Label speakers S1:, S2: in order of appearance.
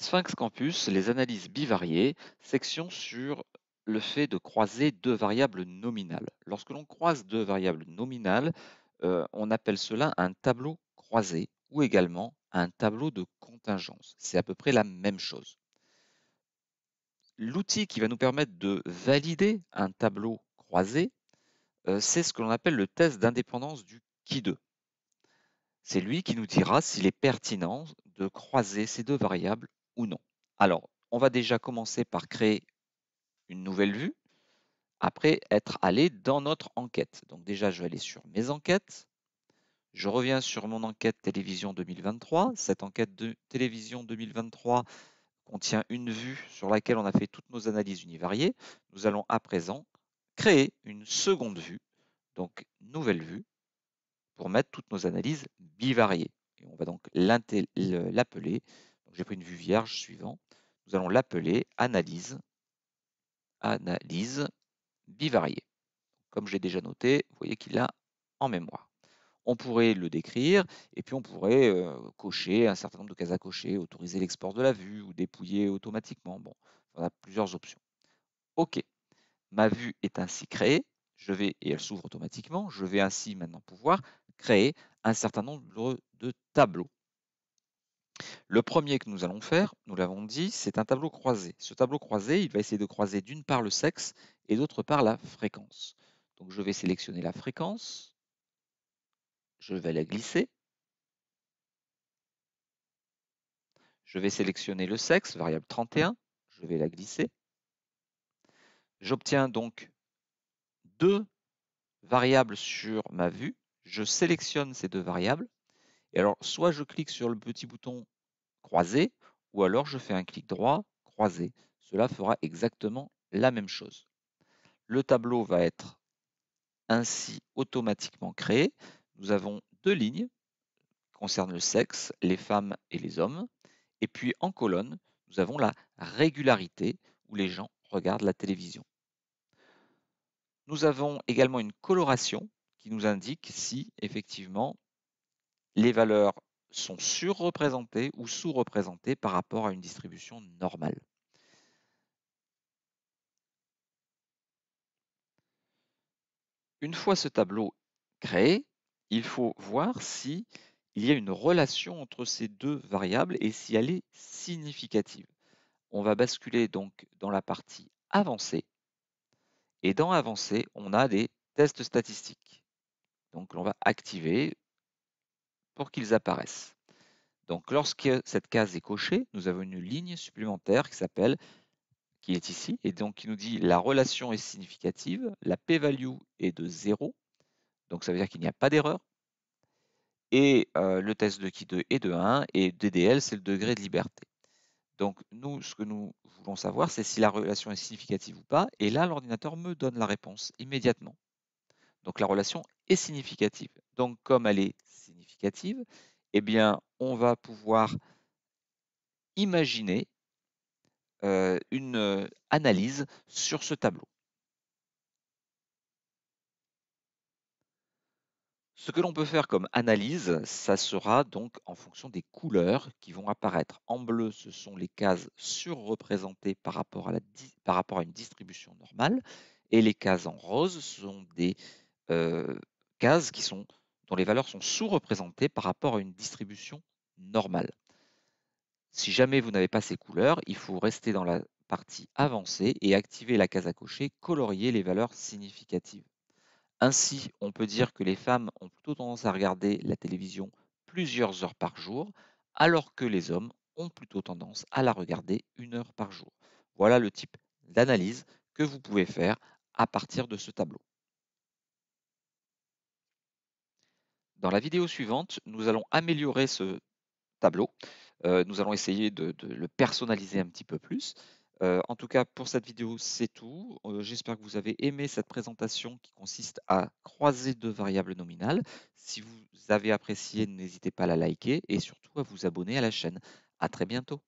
S1: Sphinx Campus, les analyses bivariées, section sur le fait de croiser deux variables nominales. Lorsque l'on croise deux variables nominales, euh, on appelle cela un tableau croisé ou également un tableau de contingence. C'est à peu près la même chose. L'outil qui va nous permettre de valider un tableau croisé, euh, c'est ce que l'on appelle le test d'indépendance du qui 2 C'est lui qui nous dira s'il est pertinent de croiser ces deux variables non. Alors, on va déjà commencer par créer une nouvelle vue, après être allé dans notre enquête. Donc déjà, je vais aller sur mes enquêtes. Je reviens sur mon enquête télévision 2023. Cette enquête de télévision 2023 contient une vue sur laquelle on a fait toutes nos analyses univariées. Nous allons à présent créer une seconde vue, donc nouvelle vue, pour mettre toutes nos analyses bivariées. Et on va donc l'appeler j'ai pris une vue vierge suivant. Nous allons l'appeler analyse, analyse bivariée. Comme j'ai déjà noté, vous voyez qu'il l'a en mémoire. On pourrait le décrire et puis on pourrait euh, cocher un certain nombre de cases à cocher, autoriser l'export de la vue ou dépouiller automatiquement. Bon, on a plusieurs options. OK, ma vue est ainsi créée. Je vais, et elle s'ouvre automatiquement, je vais ainsi maintenant pouvoir créer un certain nombre de tableaux. Le premier que nous allons faire, nous l'avons dit, c'est un tableau croisé. Ce tableau croisé, il va essayer de croiser d'une part le sexe et d'autre part la fréquence. Donc je vais sélectionner la fréquence, je vais la glisser, je vais sélectionner le sexe, variable 31, je vais la glisser. J'obtiens donc deux variables sur ma vue, je sélectionne ces deux variables, et alors, soit je clique sur le petit bouton croisé, ou alors je fais un clic droit, croisé. Cela fera exactement la même chose. Le tableau va être ainsi automatiquement créé. Nous avons deux lignes qui concernent le sexe, les femmes et les hommes. Et puis en colonne, nous avons la régularité où les gens regardent la télévision. Nous avons également une coloration qui nous indique si effectivement les valeurs sont surreprésentés ou sous-représentés par rapport à une distribution normale. Une fois ce tableau créé, il faut voir si il y a une relation entre ces deux variables et si elle est significative. On va basculer donc dans la partie avancée. Et dans avancée, on a des tests statistiques. Donc on va activer pour qu'ils apparaissent. Donc lorsque cette case est cochée, nous avons une ligne supplémentaire qui s'appelle, qui est ici, et donc qui nous dit la relation est significative, la p-value est de 0, donc ça veut dire qu'il n'y a pas d'erreur, et euh, le test de qui 2 est de 1, et DDL c'est le degré de liberté. Donc nous, ce que nous voulons savoir, c'est si la relation est significative ou pas, et là l'ordinateur me donne la réponse immédiatement. Donc la relation est significative. Donc comme elle est significative, eh bien, on va pouvoir imaginer une analyse sur ce tableau. Ce que l'on peut faire comme analyse, ça sera donc en fonction des couleurs qui vont apparaître. En bleu, ce sont les cases surreprésentées par rapport à, la, par rapport à une distribution normale, et les cases en rose sont des cases qui sont dont les valeurs sont sous-représentées par rapport à une distribution normale. Si jamais vous n'avez pas ces couleurs, il faut rester dans la partie avancée et activer la case à cocher colorier les valeurs significatives. Ainsi, on peut dire que les femmes ont plutôt tendance à regarder la télévision plusieurs heures par jour, alors que les hommes ont plutôt tendance à la regarder une heure par jour. Voilà le type d'analyse que vous pouvez faire à partir de ce tableau. Dans la vidéo suivante, nous allons améliorer ce tableau. Euh, nous allons essayer de, le personnaliser un petit peu plus. Euh, en tout cas, pour cette vidéo, c'est tout. Euh, j'espère que vous avez aimé cette présentation qui consiste à croiser deux variables nominales. Si vous avez apprécié, n'hésitez pas à la liker et surtout à vous abonner à la chaîne. À très bientôt.